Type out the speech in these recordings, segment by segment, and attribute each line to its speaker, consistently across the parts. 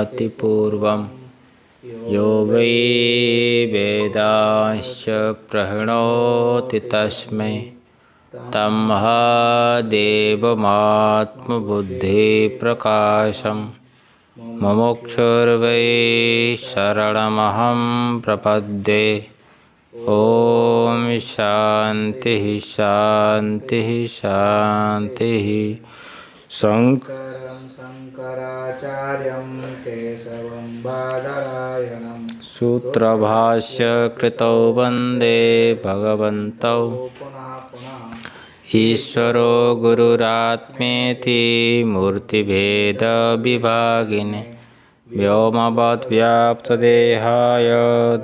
Speaker 1: याति पूर्वं यो वै वेदांश्च प्रणोति तस्म तं ह देवमात्मबुद्धिप्रकाशं मुमुक्षुर्वै शरणमहं प्रपद्ये ॐ शांति शान्तिः शान्तिः शङ्कर शङ्कराचार्यं केशवं बादरायणं सूत्रभाष्यकृतौ वन्दे भगवन्तौ पुनः पुनः ईश्वरो गुरुरात्मेति मूर्तिभेदविभागिने व्योमवद्व्याप्तदेहाय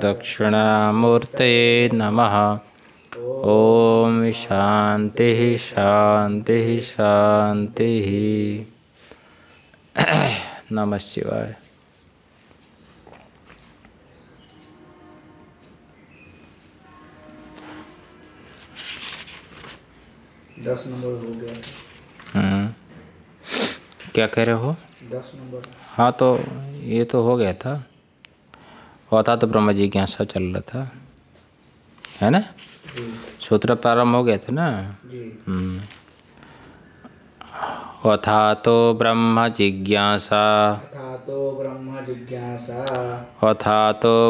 Speaker 1: दक्षिणामूर्तये नमः ॐ शान्तिः शान्तिः शान्तिः नमः शिवाय दस नंबर हो गया हम्म। क्या कह रहे हो दस नंबर हाँ तो ये तो हो गया था और था तो ब्रह्मा जी के यहाँ सब चल रहा था है ना सूत्र प्रारंभ हो गया था ना जी हम्म। अथा तो ब्रह्म जिज्ञासा अथा तो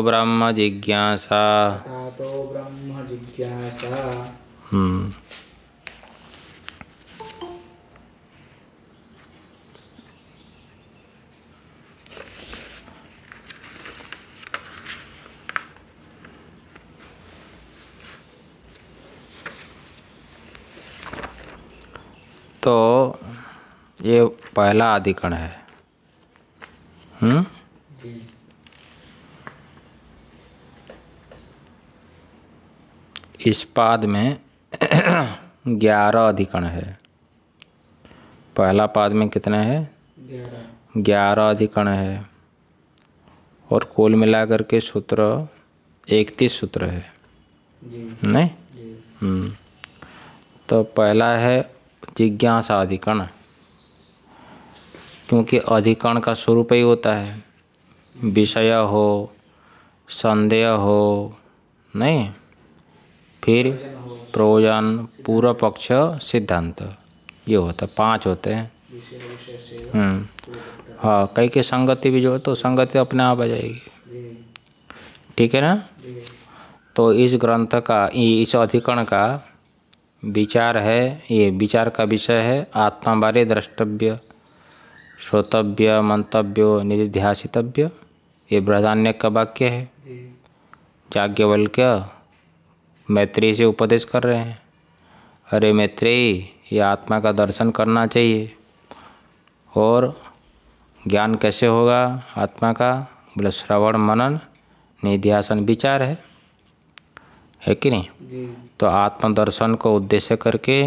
Speaker 1: ब्रह्म जिज्ञासा जिज्ञासा जिज्ञासा हम्म तो ये पहला अधिकरण है हम्म इस पाद में ग्यारह अधिकरण है पहला पाद में कितना है ग्यारह अधिकरण है और कुल मिलाकर के सूत्र इकतीस सूत्र है नहीं जी। हम्म। तो पहला है जिज्ञासा अधिकरण क्योंकि अधिकरण का स्वरूप ही होता है विषय हो संदेह हो नहीं फिर प्रयोजन पूर्व पक्ष सिद्धांत ये होता है पाँच होते हैं हम्म। हाँ कई के संगति भी जो है तो संगति अपने आप आ जाएगी ठीक है ना तो इस ग्रंथ का इस अधिकरण का विचार है ये विचार का विषय है आत्मा बारे द्रष्टव्य श्रोतव्य मंतव्यो निधिध्यासितव्य ये बृहदान्य का वाक्य है क्या मैत्री से उपदेश कर रहे हैं अरे मैत्रेयी ये आत्मा का दर्शन करना चाहिए और ज्ञान कैसे होगा आत्मा का बोले श्रवण मनन निध्यासन विचार है है कि नहीं तो आत्मदर्शन को उद्देश्य करके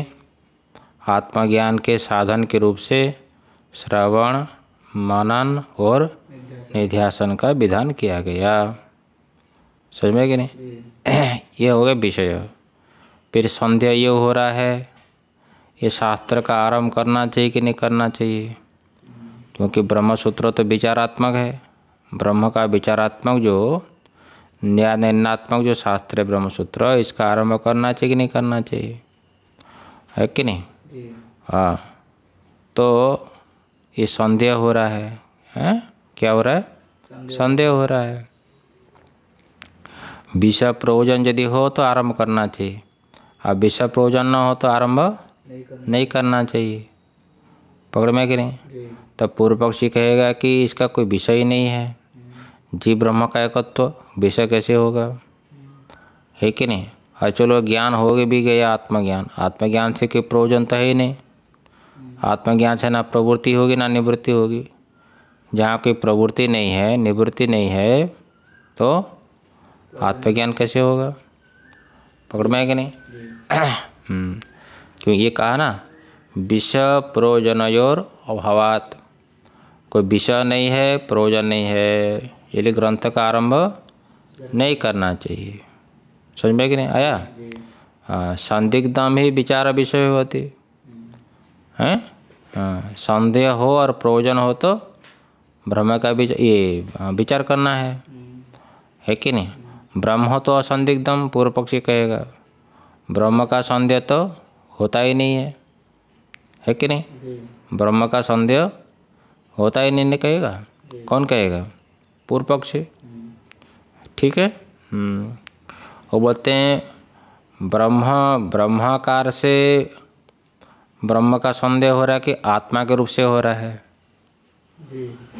Speaker 1: आत्मज्ञान के साधन के रूप से श्रवण मनन और निध्यासन का विधान किया गया समझ में कि नहीं ये हो गया विषय फिर संध्या ये हो रहा है ये शास्त्र का आरंभ करना चाहिए कि नहीं करना चाहिए क्योंकि ब्रह्म सूत्र तो विचारात्मक है ब्रह्म का विचारात्मक जो न्याय निर्णात्मक जो शास्त्र है ब्रह्म सूत्र इसका आरंभ करना चाहिए कि नहीं करना चाहिए है कि नहीं हाँ तो ये संदेह हो रहा है हैं क्या हो रहा है संदेह हो रहा है विषय प्रयोजन यदि हो तो आरंभ करना चाहिए और विषय प्रयोजन ना हो तो आरंभ नहीं करना, नहीं करना चाहिए पकड़ में करें तब तो पूर्व पक्षी कहेगा कि इसका कोई विषय ही नहीं है जी ब्रह्म का एकत्व विषय कैसे होगा है कि नहीं और चलो ज्ञान हो भी गया आत्मज्ञान आत्मज्ञान से कोई प्रयोजन तो है ही नहीं आत्मज्ञान से ना प्रवृत्ति होगी ना निवृत्ति होगी जहाँ कोई प्रवृत्ति नहीं है निवृत्ति नहीं है तो आत्मज्ञान कैसे होगा पकड़ में है कि नहीं हम्म, क्यों ये कहा ना विषय और अभावात कोई विषय नहीं है प्रयोजन नहीं है इसलिए ग्रंथ का आरंभ नहीं करना चाहिए समझ में कि नहीं आया हाँ संदिग्धम ही विचार विषय होती हैं हाँ संदेह हो और प्रयोजन हो तो ब्रह्म का भी ये हाँ, विचार करना है है कि नहीं ब्रह्म हो तो असंदिग्धम पूर्व पक्षी कहेगा ब्रह्म का संदेह तो होता ही नहीं है है कि नहीं ब्रह्म का संदेह होता ही नहीं कहेगा कौन कहेगा पूर्व पक्षी हम्म। ठीक है हम्म। वो बोलते हैं ब्रह्म ब्रह्माकार से ब्रह्म का संदेह हो रहा है कि आत्मा के रूप से हो रहा है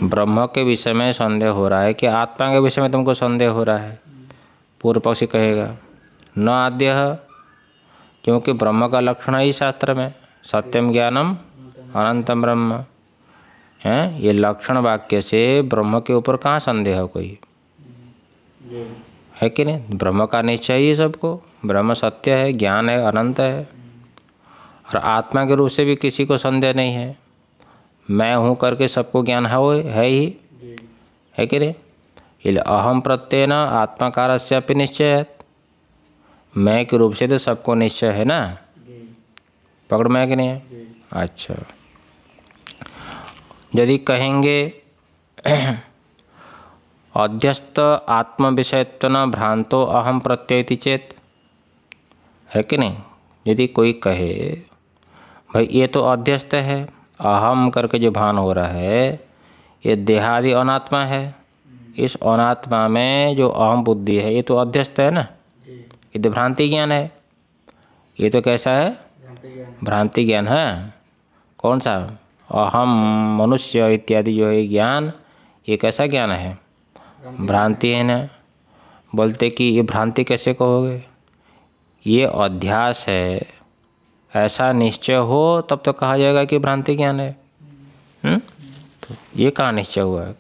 Speaker 1: ब्रह्म के विषय में संदेह हो रहा है कि आत्मा के विषय में तुमको संदेह हो रहा है पूर्व पक्षी कहेगा न आद्य क्योंकि ब्रह्म का लक्षण है ही शास्त्र में सत्यम ज्ञानम अनंत ब्रह्म हैं ये लक्षण वाक्य से ब्रह्म के ऊपर कहाँ संदेह हो कोई है कि नहीं ब्रह्म का निश्चय ही सबको ब्रह्म सत्य है ज्ञान है अनंत है और आत्मा के रूप से भी किसी को संदेह नहीं है मैं हूँ करके सबको ज्ञान है वो है ही है कि नहीं अहम प्रत्यय न आत्माकार से अपनी निश्चय मैं के रूप से तो सबको निश्चय है ना पकड़ मैं कि नहीं है अच्छा यदि कहेंगे अध्यस्त आत्म विषयत्व न भ्रांतो अहम प्रत्यय चेत है कि नहीं यदि कोई कहे भाई ये तो अध्यस्त है अहम करके जो भान हो रहा है ये देहादि अनात्मा है इस अनात्मा में जो अहम बुद्धि है ये तो अध्यस्त है ना ये तो भ्रांति ज्ञान है ये तो कैसा है भ्रांति ज्ञान है हाँ? कौन सा अहम मनुष्य इत्यादि जो है ज्ञान ये कैसा ज्ञान है भ्रांति है ना बोलते कि ये भ्रांति कैसे कहोगे ये अध्यास है ऐसा निश्चय हो तब तो कहा जाएगा कि भ्रांति ज्ञान है हुँ? हम्म? तो ये कहाँ निश्चय हुआ है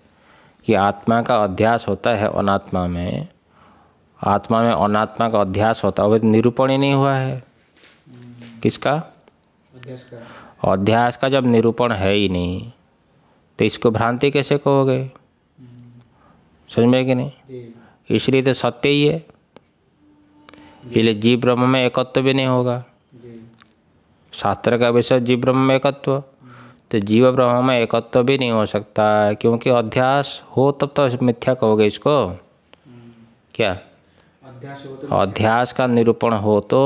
Speaker 1: कि आत्मा का अध्यास होता है अनात्मा में आत्मा में अनात्मा का अध्यास होता है वह निरूपण ही नहीं हुआ है किसका अध्यास का जब निरूपण है ही नहीं तो इसको भ्रांति कैसे कहोगे समझ में कि नहीं इसलिए तो सत्य ही है इसलिए जीव ब्रह्म में एकत्व भी नहीं होगा शास्त्र का विषय जीव ब्रह्म में एकत्व तो जीव ब्रह्म में एकत्व भी नहीं हो सकता है क्योंकि अध्यास हो तब तो मिथ्या कहोगे इसको क्या अध्यास, तो अध्यास का निरूपण हो तो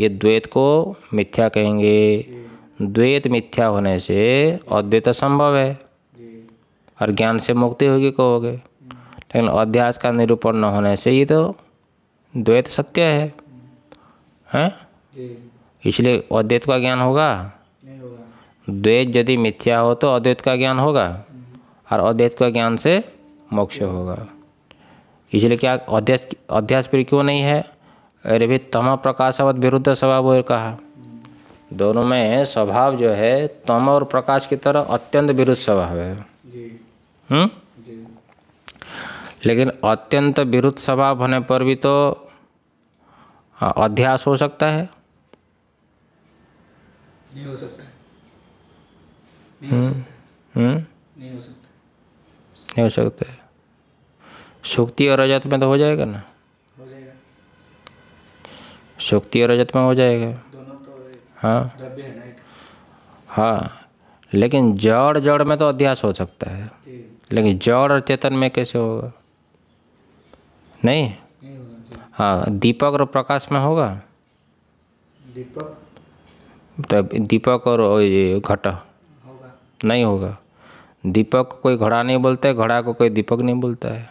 Speaker 1: ये द्वैत को मिथ्या कहेंगे द्वैत मिथ्या होने से अद्वैत संभव है और ज्ञान से मुक्ति होगी कहोगे लेकिन अध्यास का निरूपण न होने से ये तो द्वैत सत्य है हैं इसलिए अद्वैत का ज्ञान होगा द्वैत यदि मिथ्या हो तो अद्वैत का ज्ञान होगा हम्म। और अद्वैत का ज्ञान से मोक्ष होगा इसलिए क्या अध्यास अध्यास पर क्यों नहीं है अरे भी तम प्रकाशवत विरुद्ध स्वभाव और कहा हम्म। दोनों में स्वभाव जो है तम और प्रकाश की तरह अत्यंत विरुद्ध स्वभाव है हम्म लेकिन अत्यंत विरुद्ध स्वभाव होने पर भी तो अध्यास हो सकता है नहीं हो सकता नहीं हो सकता नहीं हो सकता है हम्म? सुक्ति हम्म? और रजत में तो हो जाएगा ना हो जाएगा सुक्ति और रजत में हो जाएगा दोनों तो हाँ हाँ लेकिन जड़ जड़ में तो अध्यास हो सकता है लेकिन जड़ और चेतन में कैसे होगा नहीं, हाँ दीपक और प्रकाश में होगा दीपक तब तो दीपक और ये होगा नहीं होगा दीपक को कोई घड़ा नहीं बोलता है घड़ा को कोई दीपक नहीं बोलता है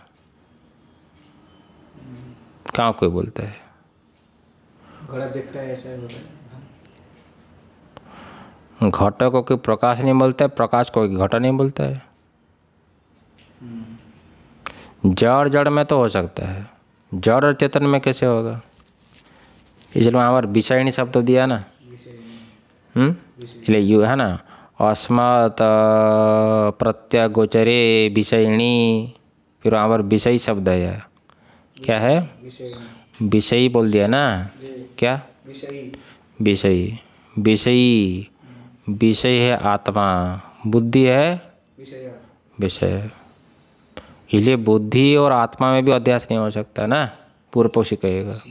Speaker 1: हम्म। कहाँ कोई बोलता है घड़ा दिख रहा है ऐसा बोलता है हाँ। घट को कोई प्रकाश नहीं बोलता है प्रकाश को घटा नहीं बोलता है हम्म। जड़ जड़ में तो हो सकता है जड़ और चेतन में कैसे होगा इसलिए वहाँ पर विषयणी शब्द तो दिया ना એટલે યુ है ना अस्मत् प्रत्यय गोचरे विषयणी फिर वहाँ पर विषय शब्द है क्या है विषयी बोल दिया ना क्या विषयी विषयी विषय है आत्मा बुद्धि है विषय इसलिए बुद्धि और आत्मा में भी अध्यास नहीं हो सकता ना पूर्व पक्षी कहेगा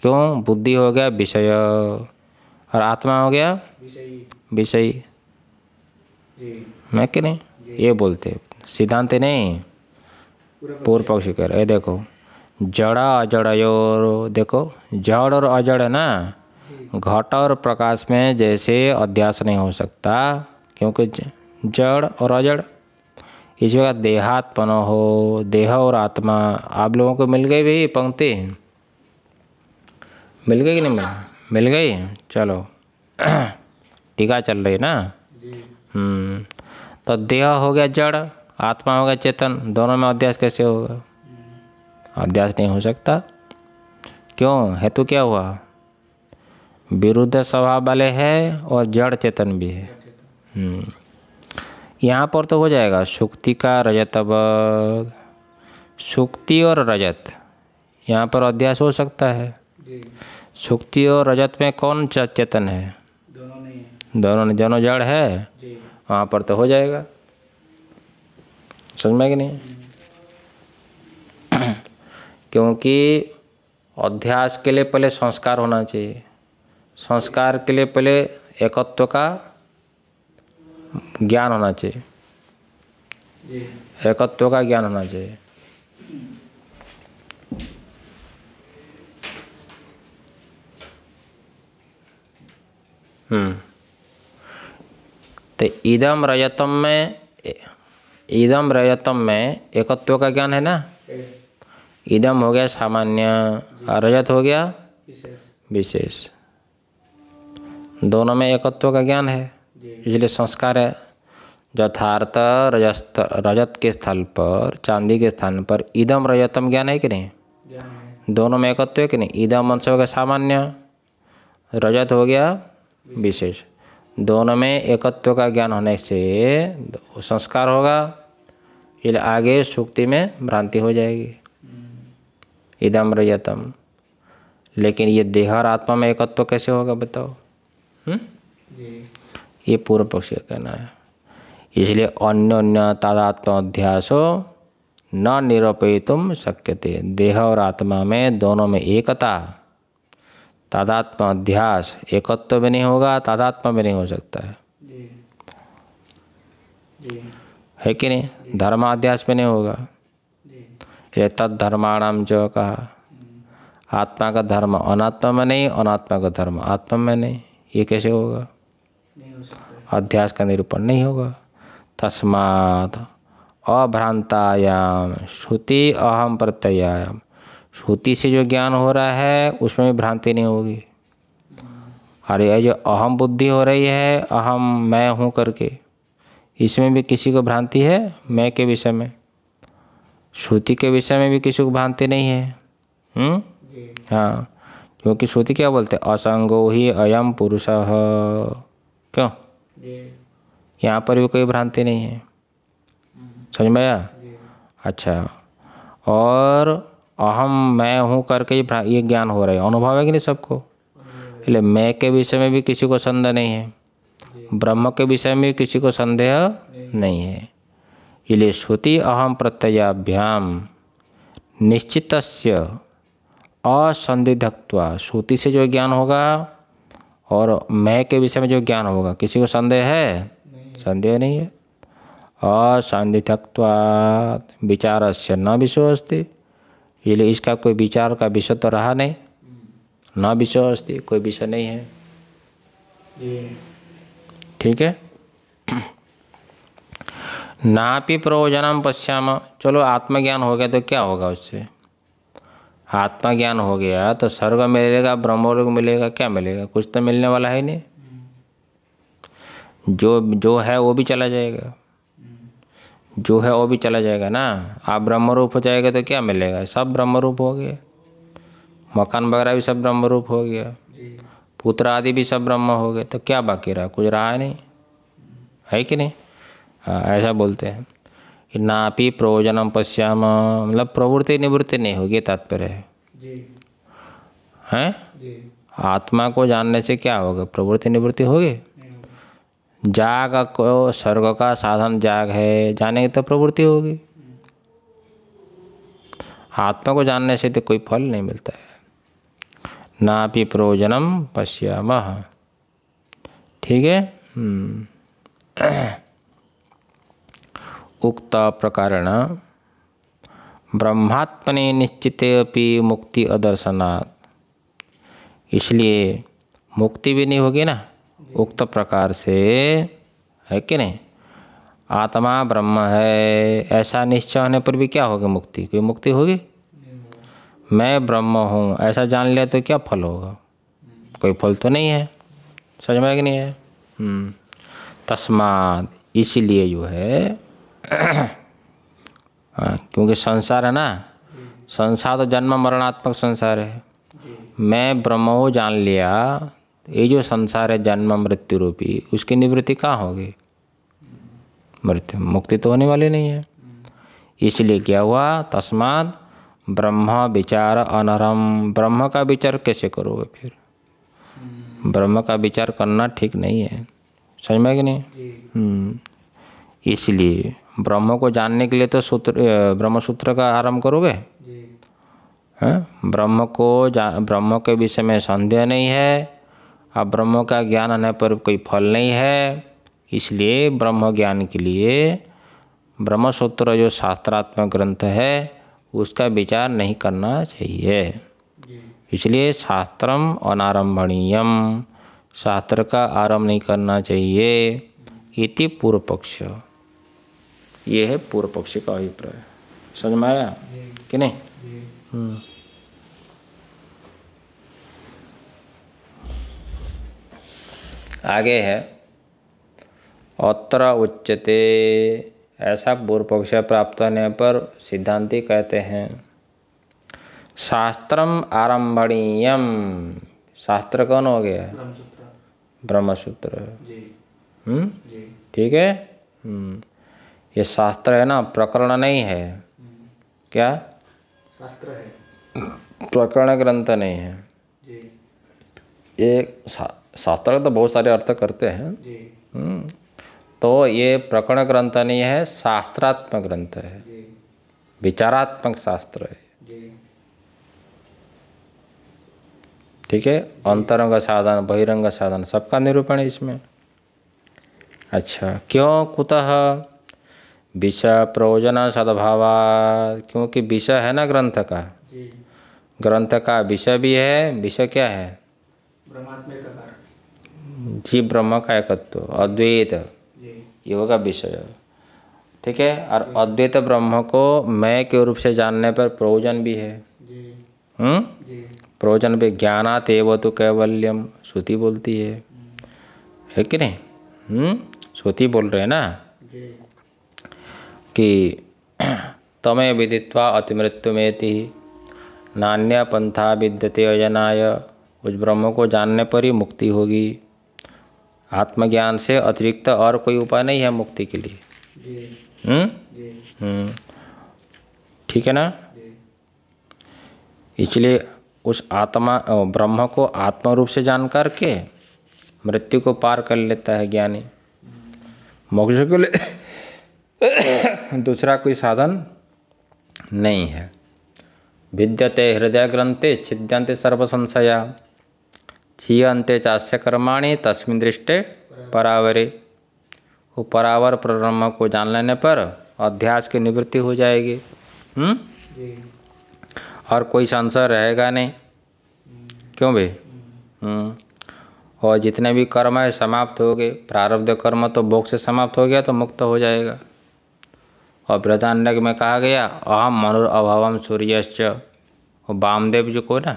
Speaker 1: क्यों बुद्धि हो गया विषय और आत्मा हो गया विषय मैं कि नहीं ये बोलते सिद्धांत नहीं पूर्व पक्ष कह रहे देखो जड़ा अजड़ और देखो जड़ और अजड़ है ना घट और प्रकाश में जैसे अध्यास नहीं हो सकता क्योंकि जड़ और अजड़ इस जगह देहात्मन हो देह और आत्मा आप लोगों को मिल गई भाई पंक्ति मिल गई कि नहीं मिला मिल गई चलो टीका चल रही ना हम्म। तो देह हो गया जड़ आत्मा हो गया चेतन दोनों में अध्यास कैसे होगा हम्म। अध्यास नहीं हो सकता क्यों हेतु क्या हुआ विरुद्ध स्वभाव वाले है और जड़ चेतन भी है हम्म। यहाँ पर तो हो जाएगा सुक्ति का रजत अब सुक्ति और रजत यहाँ पर अध्यास हो सकता है सुक्ति और रजत में कौन चेतन है दोनों नहीं दोनों जड़ है वहाँ पर तो हो जाएगा समझ में कि नहीं क्योंकि अध्यास के लिए पहले संस्कार होना चाहिए संस्कार के लिए पहले एकत्व का ज्ञान होना चाहिए एकत्व का ज्ञान होना चाहिए हम्म। तो इदम रजतम में इदम रजतम में एकत्व का ज्ञान है ना इदम हो गया सामान्य रजत हो गया विशेष दोनों में एकत्व का ज्ञान है इसलिए संस्कार है यथार्थ रजत रजत के स्थल पर चांदी के स्थान पर इदम रजतम ज्ञान है कि नहीं दोनों में एकत्व है कि नहीं इदम अंश हो गया सामान्य रजत हो गया विशेष दोनों में एकत्व का ज्ञान होने से संस्कार होगा फिर आगे सुक्ति में भ्रांति हो जाएगी इदम रजतम लेकिन ये देह और आत्मा में एकत्व कैसे होगा बताओ हुँ? हम्म? ये पूर्व पक्ष का कहना है इसलिए अन्य तादात्म अध्यासो न शक्य थे देह और आत्मा में दोनों में एकता तादात्म अध्यास एकत्व भी नहीं होगा तादात्म भी नहीं हो सकता है है कि नहीं धर्माध्यास में नहीं होगा ये तद धर्माणाम जो कहा आत्मा का धर्म अनात्मा में नहीं अनात्मा का धर्म आत्मा में नहीं ये कैसे होगा नहीं हो अध्यास का निरूपण नहीं होगा तस्मात अभ्रांतायाम श्रुति अहम प्रत्ययाम श्रुति से जो ज्ञान हो रहा है उसमें भी भ्रांति नहीं होगी और यह जो अहम बुद्धि हो रही है अहम मैं हूँ करके इसमें भी किसी को भ्रांति है मैं के विषय में श्रुति के विषय में भी किसी को भ्रांति नहीं है हुँ? हम्म? हाँ क्योंकि श्रुति क्या बोलते हैं असंगो ही अयम पुरुष क्यों यहाँ पर भी कोई भ्रांति नहीं है हम्म। समझ में आया अच्छा और अहम मैं हूँ करके ये ज्ञान हो रहे है अनुभव है कि नहीं सबको इसलिए मैं के विषय में भी किसी को संदेह नहीं है ब्रह्म के विषय में किसी को संदेह नहीं है इसलिए श्रुति अहम प्रत्ययाभ्याम निश्चित असंदिग्धत्वा श्रुति से जो ज्ञान होगा और मैं के विषय में जो ज्ञान होगा किसी को संदेह है संदेह नहीं है असंदिग्धत्वा विचार से न विश्व इसलिए इसका कोई विचार का विषय तो रहा नहीं ना विषय अस्थि कोई विषय नहीं है ठीक है ना भी प्रयोजनम पश्याम चलो आत्मज्ञान हो गया तो क्या होगा उससे आत्मज्ञान हो गया तो स्वर्ग मिलेगा ब्रह्मलोक मिलेगा क्या मिलेगा कुछ तो मिलने वाला है नहीं जो जो है वो भी चला जाएगा जो है वो भी चला जाएगा ना आप ब्रह्म रूप हो जाएगा तो क्या मिलेगा सब ब्रह्म रूप हो गए मकान वगैरह भी सब ब्रह्म रूप हो गया पुत्र आदि भी सब ब्रह्म हो गए तो क्या बाकी रहा कुछ रहा नहीं है कि नहीं हाँ ऐसा बोलते हैं कि नापि प्रयोजनम पश्याम मतलब प्रवृत्ति निवृत्ति नहीं होगी तात्पर्य है हैं आत्मा को जानने से क्या होगा प्रवृत्ति निवृत्ति होगी जाग को स्वर्ग का साधन जाग है जाने की तो प्रवृत्ति होगी आत्मा को जानने से तो कोई फल नहीं मिलता है ना भी प्रयोजनम पश्याम ठीक है हम्म। उक्त प्रकारण ब्रह्मात्मने निश्चित अपनी मुक्ति अदर्शनात् इसलिए मुक्ति भी नहीं होगी ना उक्त प्रकार से है कि नहीं आत्मा ब्रह्म है ऐसा निश्चय होने पर भी क्या होगी मुक्ति कोई मुक्ति होगी मैं ब्रह्म हूँ ऐसा जान लिया तो क्या फल होगा कोई फल तो नहीं है समझ में नहीं है हम्म, तस्माद इसीलिए जो है हाँ, क्योंकि संसार है ना संसार तो जन्म मरणात्मक संसार है मैं ब्रह्म को जान लिया ये जो संसार है जन्म मृत्यु रूपी उसकी निवृत्ति कहाँ होगी मृत्यु मुक्ति तो होने वाली नहीं है इसलिए क्या हुआ तस्मात ब्रह्म विचार अनरम ब्रह्म का विचार कैसे करोगे फिर ब्रह्म का विचार करना ठीक नहीं है समझ में कि नहीं हम्म। इसलिए ब्रह्म को जानने के लिए तो सूत्र ब्रह्म सूत्र का आरंभ करोगे हाँ? ब्रह्म को जान ब्रह्म के विषय में संदेह नहीं है अब हाँ, ब्रह्म का ज्ञान आने पर कोई फल नहीं है इसलिए ब्रह्म ज्ञान के लिए ब्रह्मसूत्र जो शास्त्रात्मक ग्रंथ है उसका विचार नहीं करना चाहिए इसलिए शास्त्रम अनारंभणीयम शास्त्र का आरंभ नहीं करना चाहिए इति पूर्व पक्ष ये है पूर्व पक्ष का अभिप्राय समझ में आया कि नहीं आगे है अत्र उच्चते ऐसा पूर्व पक्ष प्राप्त होने पर सिद्धांति कहते हैं शास्त्रम आरंभणीय शास्त्र कौन हो गया ब्रह्मसूत्र हम्म? ठीक है हम्म। ये शास्त्र है ना प्रकरण नहीं है हम्म। क्या शास्त्र है प्रकरण ग्रंथ नहीं है ये शास्त्र तो बहुत सारे अर्थ करते हैं हम्म। तो ये प्रकरण ग्रंथ नहीं है शास्त्रात्मक ग्रंथ है विचारात्मक शास्त्र है ठीक है अंतरंग साधन बहिरंग साधन सबका निरूपण है इसमें अच्छा क्यों कुतः विषय प्रयोजन सद्भाव क्योंकि विषय है ना ग्रंथ का ग्रंथ का विषय भी है विषय क्या है जीव ब्रह्म का एकत्व अद्वैत योग का विषय ठीक है और अद्वैत ब्रह्म को मैं के रूप से जानने पर प्रयोजन भी है हम्म? प्रयोजन भी ज्ञानात एव तो कैवल्यम श्रुति बोलती है हम्म। है कि नहीं हम्म? श्रुति बोल रहे हैं ना कि तमे विदित्वा मेति नान्य पंथा विद्यते अजनाय उस ब्रह्म को जानने पर ही मुक्ति होगी आत्मज्ञान से अतिरिक्त और कोई उपाय नहीं है मुक्ति के लिए हम्म? हम्म ठीक है ना इसलिए उस आत्मा ब्रह्म को आत्मा रूप से जान करके मृत्यु को पार कर लेता है ज्ञानी मोक्ष के लिए दूसरा कोई साधन नहीं है विद्यते हृदय ग्रंथे छिद्यंते सर्व संशया क्षीयन्ते चाष्य कर्माणी तस्मिन दृष्टे परावरे वो परावर ब्रह्म को जान लेने पर अध्यास की निवृत्ति हो जाएगी हम्म और कोई संशय रहेगा नहीं क्यों भाई हम्म। और जितने भी कर्म है समाप्त हो गए प्रारब्ध कर्म तो भोग से समाप्त हो गया तो मुक्त हो जाएगा और ब्रजानग में कहा गया अहम मनुर अभावम सूर्यश्च बामदेव जी को ना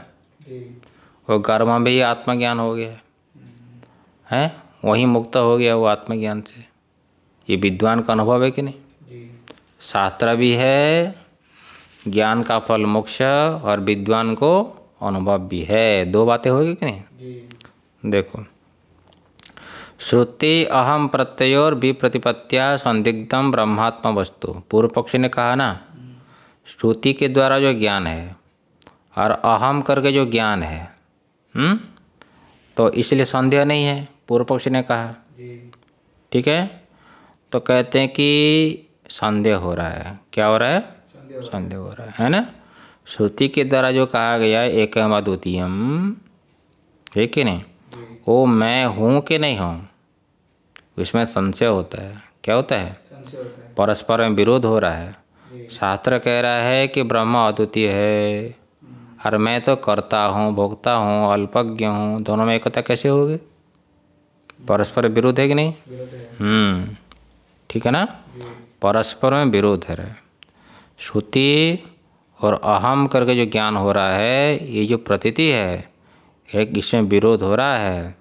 Speaker 1: और कर्मा में ही आत्मज्ञान हो गया है वहीं मुक्त हो गया वो आत्मज्ञान से ये विद्वान का अनुभव है कि नहीं शास्त्र भी है ज्ञान का फल मोक्ष और विद्वान को अनुभव भी है दो बातें होगी कि नहीं देखो श्रुति अहम प्रत्ययोर विप्रतिपत्या संदिग्धम ब्रह्मात्म वस्तु पूर्व पक्ष ने कहा ना हम्म। श्रुति के द्वारा जो ज्ञान है और अहम करके जो ज्ञान है हुँ? हम्म? तो इसलिए संदेह नहीं है पूर्व पक्ष ने कहा ठीक है तो कहते हैं कि संदेह हो रहा है क्या हो रहा है संदेह हो रहा है है ना श्रुति के द्वारा जो कहा गया एक द्वितीयम है नहीं वो मैं हूँ कि नहीं हूँ इसमें संशय होता है क्या होता है, है। परस्पर में विरोध हो रहा है शास्त्र कह रहा है कि ब्रह्मा अद्वितीय है और मैं तो करता हूँ भोगता हूँ अल्पज्ञ हूँ दोनों में एकता कैसे होगी परस्पर विरोध है कि नहीं हम्म ठीक है ना परस्पर में विरोध है श्रुति और अहम करके जो ज्ञान हो रहा है ये जो प्रतीति है एक इसमें विरोध हो रहा है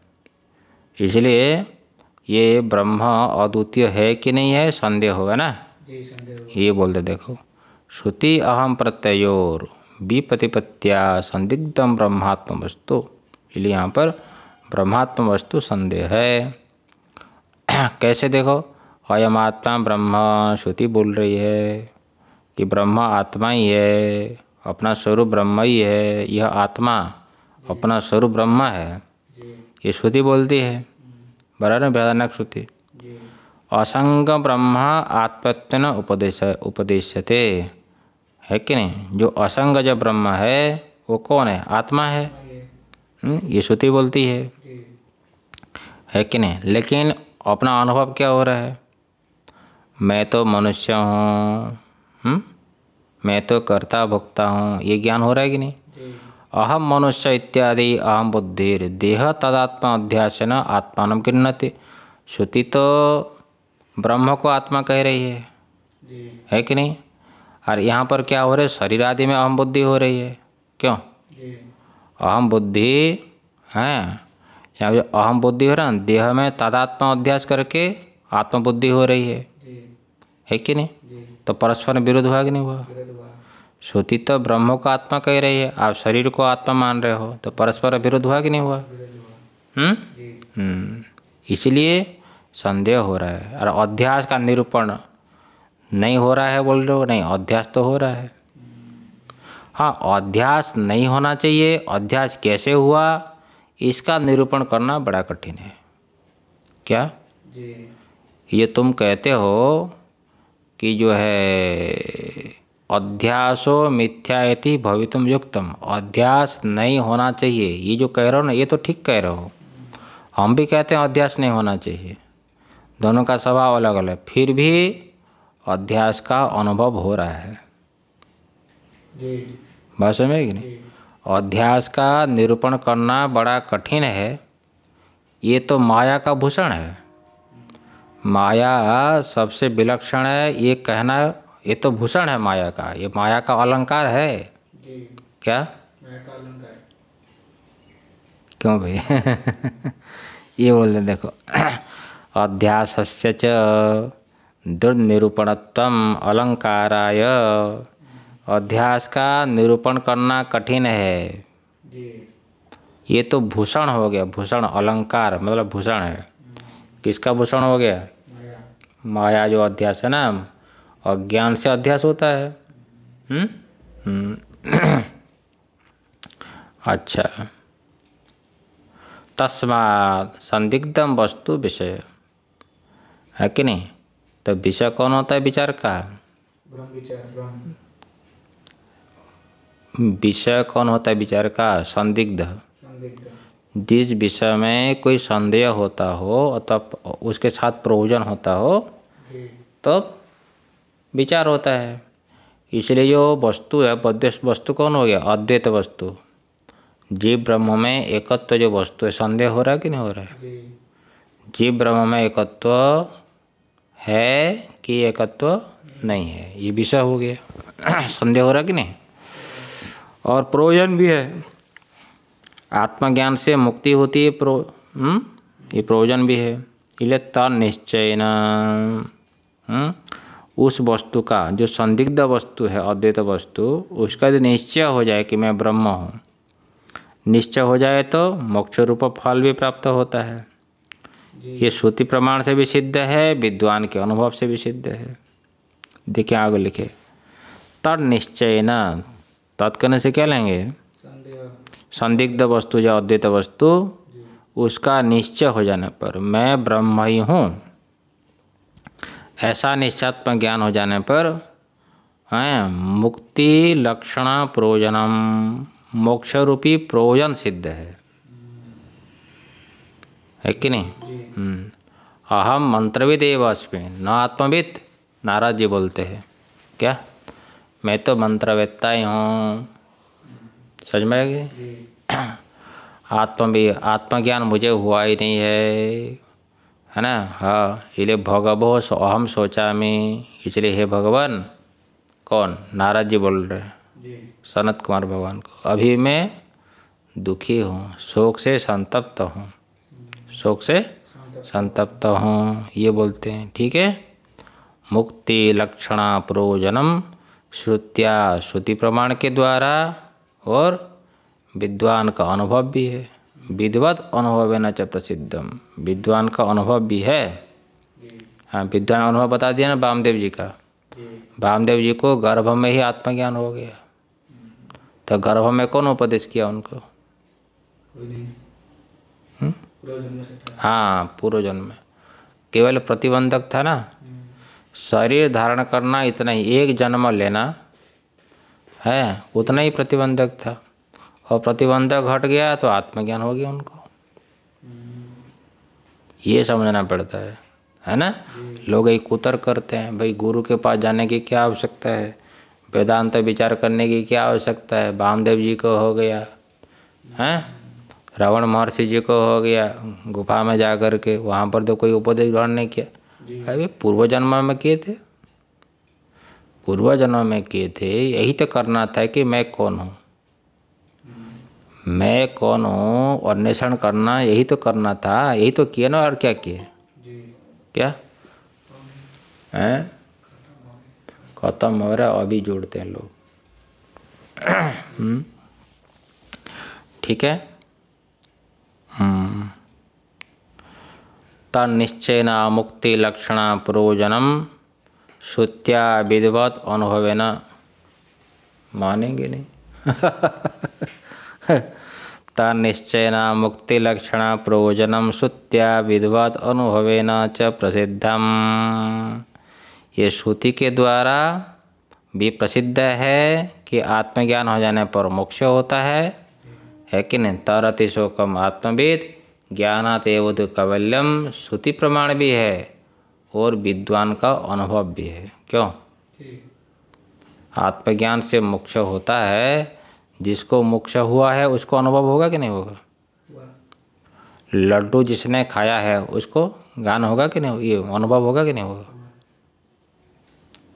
Speaker 1: इसलिए ये ब्रह्म अद्वितीय है कि नहीं है संदेह होगा ना ये बोलते देखो श्रुति अहम प्रत्ययोर विपतिपत्या संदिग्धम ब्रह्मात्म वस्तु इसलिए यहाँ पर ब्रह्मात्म वस्तु संदेह है कैसे देखो अयम आत्मा ब्रह्म श्रुति बोल रही है कि ब्रह्म आत्मा ही है अपना स्वरूप ब्रह्म ही है यह आत्मा अपना स्वरूप ब्रह्म है ये श्रुति बोलती है बराबर वेदानक श्रुति असंग ब्रह्म आत्मत्व उपदेश उपदेश्यते है कि नहीं जो असंग जो ब्रह्म है वो कौन है आत्मा है हम्म, ये श्रुति बोलती है है कि नहीं लेकिन अपना अनुभव क्या हो रहा है मैं तो मनुष्य हूँ हम्म, मैं तो कर्ता भोक्ता हूँ ये ज्ञान हो रहा है कि नहीं अहम मनुष्य इत्यादि अहम बुद्धि देह तदात्मा अध्यास न आत्मान गृहते श्रुति तो ब्रह्म को आत्मा कह रही है है कि नहीं और यहाँ पर क्या हो रहा है शरीर आदि में अहम बुद्धि हो रही है क्यों अहम बुद्धि है यहाँ जो अहम बुद्धि हो रहा है देह में तादात्मा अध्यास करके आत्मबुद्धि हो रही है है कि नहीं तो परस्पर विरुद्ध हुआ कि नहीं हुआ श्रुति तो ब्रह्म को आत्मा कह रही है आप शरीर को आत्मा मान रहे हो तो परस्पर विरुद्ध हुआ कि नहीं हुआ हम्म इसलिए संदेह हो रहा है और अध्यास का निरूपण नहीं हो रहा है बोल रहे हो नहीं अध्यास तो हो रहा है हाँ अध्यास नहीं होना चाहिए अध्यास कैसे हुआ इसका निरूपण करना बड़ा कठिन है क्या जी। ये तुम कहते हो कि जो है अध्यासो मिथ्यायति भवितुम युक्तम अध्यास नहीं होना चाहिए ये जो कह रहे हो ना ये तो ठीक कह रहे हो हम भी कहते हैं अध्यास नहीं होना चाहिए दोनों का स्वभाव अलग अलग फिर भी अध्यास का अनुभव हो रहा है बात समझ कि नहीं अध्यास का निरूपण करना बड़ा कठिन है ये तो माया का भूषण है माया सबसे विलक्षण है ये कहना ये तो भूषण है माया का ये माया का अलंकार है क्या क्यों भाई ये बोल रहे देखो अध्यास च दुर्निरूपणत्वम अलंकाराय अध्यास का निरूपण करना कठिन है ये तो भूषण हो गया भूषण अलंकार मतलब भूषण है किसका भूषण हो गया माया जो अध्यास है ना अज्ञान से अध्यास होता है हम्म? हम्म। अच्छा तस्मा संदिग्धम वस्तु विषय है कि नहीं तो विषय कौन होता है विचार का विषय कौन होता है विचार का संदिग्ध जिस विषय में कोई संदेह होता हो अथवा उसके साथ प्रयोजन होता हो तो विचार होता है इसलिए जो वस्तु है बद्वेश वस्तु कौन हो गया अद्वैत वस्तु जीव ब्रह्म में एकत्व जो वस्तु है संदेह हो रहा है कि नहीं हो रहा है जीव ब्रह्म में एकत्व है कि एकत्व नहीं है ये विषय हो गया संदेह हो रहा कि नहीं और प्रयोजन भी है आत्मज्ञान से मुक्ति होती है प्रो हुँ? हम्म? ये प्रयोजन भी है इसलिए तश्चय निश्चय न हम्म? उस वस्तु का जो संदिग्ध वस्तु है अद्वैत वस्तु उसका यदि निश्चय हो जाए कि मैं ब्रह्म हूँ निश्चय हो जाए तो मोक्ष रूप फल भी प्राप्त होता है ये श्रुति प्रमाण से भी सिद्ध है विद्वान के अनुभव से भी सिद्ध है देखिए आगे लिखे तद निश्चय न तत्कने से क्या लेंगे संदिग्ध वस्तु या अद्वित वस्तु उसका निश्चय हो जाने पर मैं ब्रह्म ही हूँ ऐसा निश्चात्मक ज्ञान हो जाने पर हैं मुक्ति लक्षण प्रयोजनम मोक्ष रूपी प्रयोजन सिद्ध है है कि नहीं हम्म। अहम मंत्रविद एव अस्मि न आत्मविद नाराज जी बोलते हैं क्या मैं तो मंत्रवेत्ता ही हूँ समझ में आएगी आत्मा भी आत्मज्ञान मुझे हुआ ही नहीं है है ना हाँ इसलिए भगवो अहम सोचा मैं इसलिए हे भगवान कौन नाराज जी बोल रहे हैं सनत कुमार भगवान को अभी मैं दुखी हूँ शोक से संतप्त हूँ हम्म। शोक से संतप्त हूँ ये बोलते हैं ठीक है मुक्ति लक्षणा प्रयोजनम श्रुत्या श्रुति प्रमाण के द्वारा और विद्वान का अनुभव भी है विद्वत अनुभव है न च प्रसिद्धम विद्वान का अनुभव भी है हाँ विद्वान अनुभव बता दिया ना वामदेव जी का वामदेव जी को गर्भ में ही आत्मज्ञान हो गया तो गर्भ में कौन उपदेश किया उनको हम्म? हाँ पूर्व जन्म में केवल प्रतिबंधक था ना शरीर धारण करना इतना ही एक जन्म लेना है उतना ही प्रतिबंधक था और प्रतिबंधक हट गया तो आत्मज्ञान हो गया उनको ये समझना पड़ता है है ना लोग एक कुतर करते हैं भाई गुरु के पास जाने की क्या आवश्यकता है वेदांत विचार करने की क्या आवश्यकता है बामदेव जी को हो गया है रावण महर्षि जी को हो गया गुफा में जा कर के वहाँ पर तो कोई उपदेश ग्रहण नहीं किया अरे पूर्व जन्म में किए थे पूर्व जन्म में किए थे यही तो करना था कि मैं कौन हूँ मैं कौन हूँ अन्वेषण करना यही तो करना था यही तो किया ना और क्या किए क्या हैं खत्म हो रहा अभी जोड़ते हैं लोग हम्म। ठीक है मुक्ति लक्षण प्रयोजनम श्रुत्या विधवत न मानेंगे नहीं मुक्ति लक्षण प्रयोजनम श्रुत्या विधवत न च प्रसिद्धम ये श्रुति के द्वारा भी प्रसिद्ध है कि आत्मज्ञान हो जाने पर मोक्ष होता है है कि नहीं शोकम आत्मवेद ज्ञानात एवं कवल्यम श्रुति प्रमाण भी है और विद्वान का अनुभव भी है क्यों आत्मज्ञान से मोक्ष होता है जिसको मोक्ष हुआ है उसको अनुभव होगा कि नहीं होगा लड्डू जिसने खाया है उसको ज्ञान होगा कि नहीं ये अनुभव होगा कि नहीं होगा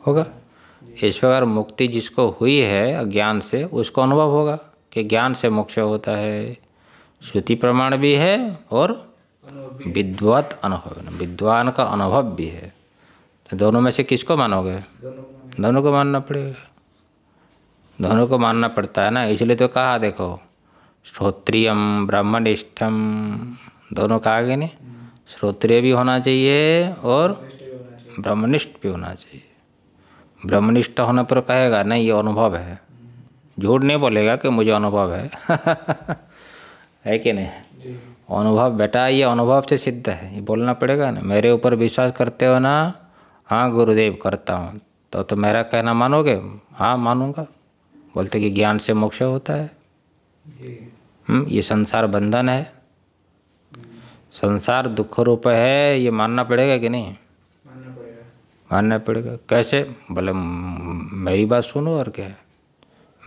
Speaker 1: होगा इस प्रकार मुक्ति जिसको हुई है ज्ञान से उसको अनुभव होगा के ज्ञान से मोक्ष होता है श्रुति प्रमाण भी है और विद्वत अनुभव विद्वान का अनुभव भी है तो दोनों में से किसको मानोगे दोनों को मानना पड़ेगा दोनों को मानना पड़ता है ना इसलिए तो कहा देखो श्रोत्रियम ब्राह्मणिष्ठम दोनों कहा गया नहीं श्रोत्रिय भी होना चाहिए और ब्रह्मनिष्ठ भी होना चाहिए ब्रह्मनिष्ठ होने पर कहेगा नहीं ये अनुभव है झूठ नहीं बोलेगा कि मुझे अनुभव है है कि नहीं अनुभव बेटा ये अनुभव से सिद्ध है ये बोलना पड़ेगा ना मेरे ऊपर विश्वास करते हो ना हाँ गुरुदेव करता हूँ तो तो मेरा कहना मानोगे हाँ मानूंगा बोलते कि ज्ञान से मोक्ष होता है हम हम्म, ये संसार बंधन है संसार दुख रूप है ये मानना पड़ेगा कि नहीं मानना पड़ेगा मानना पड़ेगा कैसे बोले मेरी बात सुनो और क्या है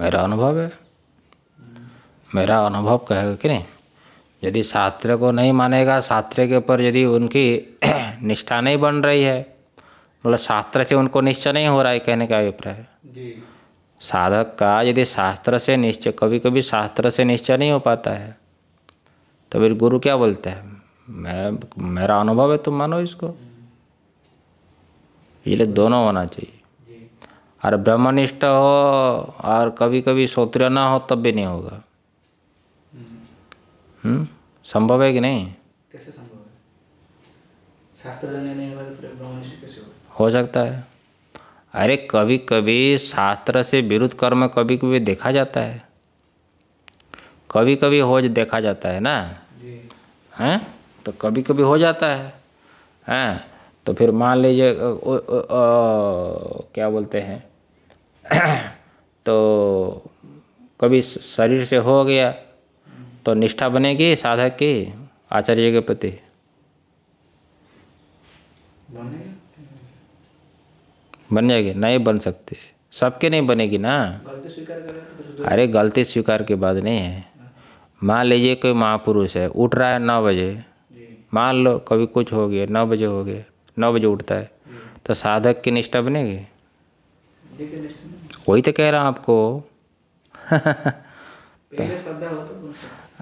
Speaker 1: मेरा अनुभव है मेरा अनुभव कहेगा कि नहीं यदि शास्त्र को नहीं मानेगा शास्त्र के ऊपर यदि उनकी निष्ठा नहीं बन रही है मतलब शास्त्र से उनको निश्चय नहीं हो रहा है कहने का अभिप्राय साधक का यदि शास्त्र से निश्चय कभी कभी शास्त्र से निश्चय नहीं हो पाता है तो फिर गुरु क्या बोलते हैं मैं मेरा अनुभव है तुम मानो इसको ये दोनों होना चाहिए और ब्रह्मनिष्ठ हो और कभी कभी सोत्र ना हो तब भी नहीं होगा हम्म।, हम्म संभव है कि नहीं कैसे संभव है शास्त्र नहीं होगा तो ब्रह्मनिष्ठ कैसे होगा हो सकता है अरे कभी कभी शास्त्र से विरुद्ध कर्म कभी कभी देखा जाता है कभी कभी हो देखा जाता है ना हैं तो कभी कभी हो जाता है हैं तो फिर मान लीजिए क्या बोलते हैं तो कभी शरीर से हो गया तो निष्ठा बनेगी साधक की आचार्य के प्रति बन जाएगी नहीं बन सकते सबके नहीं बनेगी ना तो अरे गलती स्वीकार की बात नहीं है मान लीजिए कोई महापुरुष है उठ रहा है नौ बजे मान लो कभी कुछ हो गया नौ बजे हो गया नौ बजे उठता है तो साधक की निष्ठा बनेगी वही तो कह रहा हूँ आपको तो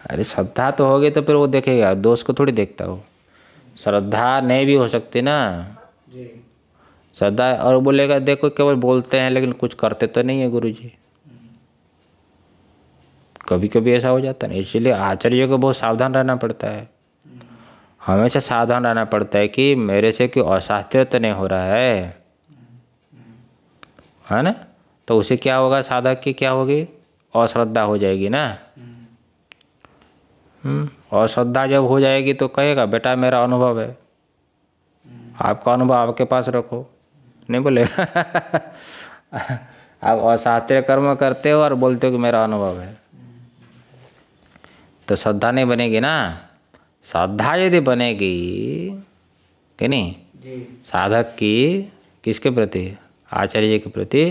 Speaker 1: अरे श्रद्धा तो होगी तो फिर वो देखेगा दोस्त को थोड़ी देखता हो श्रद्धा नहीं भी हो सकती ना श्रद्धा और बोलेगा देखो केवल बोलते हैं लेकिन कुछ करते तो नहीं है गुरु जी कभी कभी ऐसा हो जाता है इसलिए आचार्य को बहुत सावधान रहना पड़ता है हमेशा सावधान रहना पड़ता है कि मेरे से कोई अशास्त्र तो नहीं हो रहा है है ना तो उसे क्या होगा साधक की क्या होगी अश्रद्धा हो जाएगी ना और हम्म, श्रद्धा जब हो जाएगी तो कहेगा बेटा मेरा अनुभव है आपका अनुभव आपके पास रखो नहीं बोले आप अशास्त्रीय कर्म करते हो और बोलते हो कि मेरा अनुभव है तो श्रद्धा नहीं बनेगी ना श्रद्धा यदि बनेगी कि नहीं साधक की किसके प्रति आचार्य के प्रति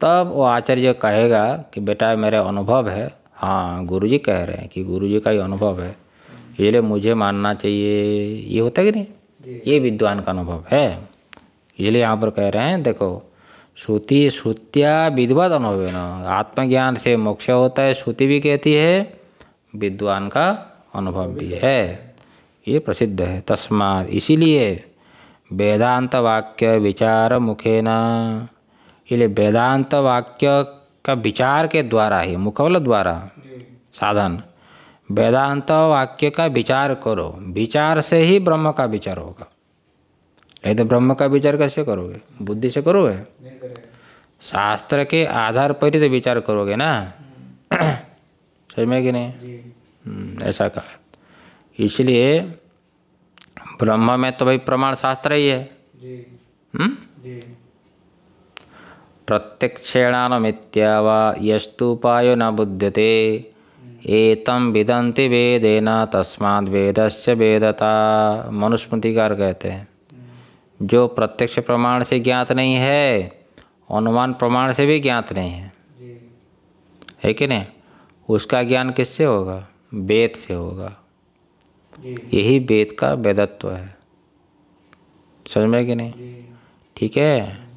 Speaker 1: तब वो आचार्य कहेगा कि बेटा मेरे अनुभव है हाँ गुरुजी कह रहे हैं कि गुरुजी का ही अनुभव है इसलिए मुझे मानना चाहिए ये होता कि नहीं ये विद्वान का अनुभव है इसलिए यहाँ पर कह रहे हैं देखो श्रुति श्रुतिया विद्वत अनुभव ना आत्मज्ञान से मोक्ष होता है श्रुति भी कहती है विद्वान का अनुभव भी है ये प्रसिद्ध है तस्मात इसीलिए वेदांत वाक्य विचार मुखेना इसलिए वेदांत वाक्य का विचार के द्वारा ही मुखबल द्वारा साधन वेदांत वाक्य का विचार करो विचार से ही ब्रह्म का विचार होगा नहीं तो ब्रह्म का विचार कैसे करोगे बुद्धि से करोगे शास्त्र के आधार पर ही तो विचार करोगे ना हम्म। समझ में कि नहीं हम्म, ऐसा कहा इसलिए ब्रह्म में तो भाई प्रमाण शास्त्र ही है जी। हम्म? प्रत्यक्षेणानुमित्या यस्तु यस्तुपायो न बुध्यते एतम विदंति वेदेना तस्माद वेदस्य वेदता मनुस्मृतिकार कहते हैं जो प्रत्यक्ष प्रमाण से ज्ञात नहीं है अनुमान प्रमाण से भी ज्ञात नहीं है है कि नहीं उसका ज्ञान किससे होगा वेद से होगा यही वेद का वेदत्व है समझ में कि नहीं ठीक है